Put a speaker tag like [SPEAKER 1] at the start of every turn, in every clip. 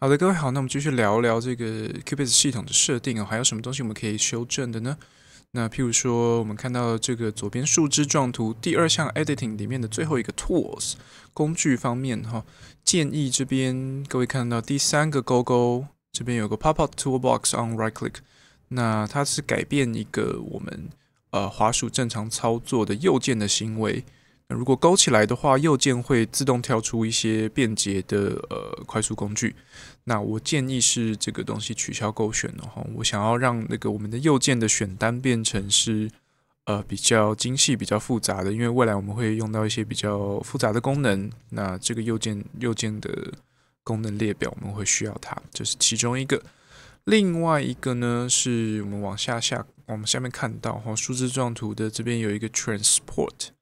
[SPEAKER 1] 好的，各位好，那我们继续聊聊这个 QPS 系统的设定哦，还有什么东西我们可以修正的呢？那譬如说，我们看到这个左边树枝状图第二项 Editing 里面的最后一个 Tools 工具方面哈，建议这边各位看到第三个勾勾，这边有个 Popup Tool Box on Right Click，那它是改变一个我们呃滑鼠正常操作的右键的行为。如果勾起来的话，右键会自动跳出一些便捷的呃快速工具。那我建议是这个东西取消勾选的话，我想要让那个我们的右键的选单变成是呃比较精细、比较复杂的，因为未来我们会用到一些比较复杂的功能。那这个右键右键的功能列表我们会需要它，这是其中一个。另外一个呢，是我们往下下，我们下面看到哈，数字状图的这边有一个 Transport。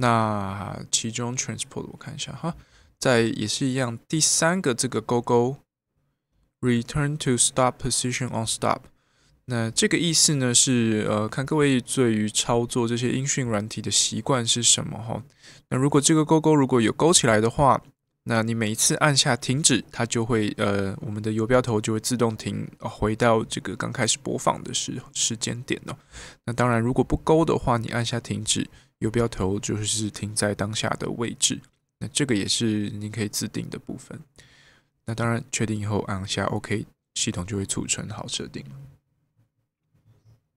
[SPEAKER 1] 那其中 t r a n s p o r t 我看一下哈，在也是一样，第三个这个勾勾，return to s t o p position on stop。那这个意思呢是呃，看各位对于操作这些音讯软体的习惯是什么哈。那如果这个勾勾如果有勾起来的话。那你每一次按下停止，它就会呃，我们的游标头就会自动停回到这个刚开始播放的时时间点哦。那当然，如果不勾的话，你按下停止，游标头就是停在当下的位置。那这个也是你可以自定的部分。那当然，确定以后按下 OK，系统就会储存好设定。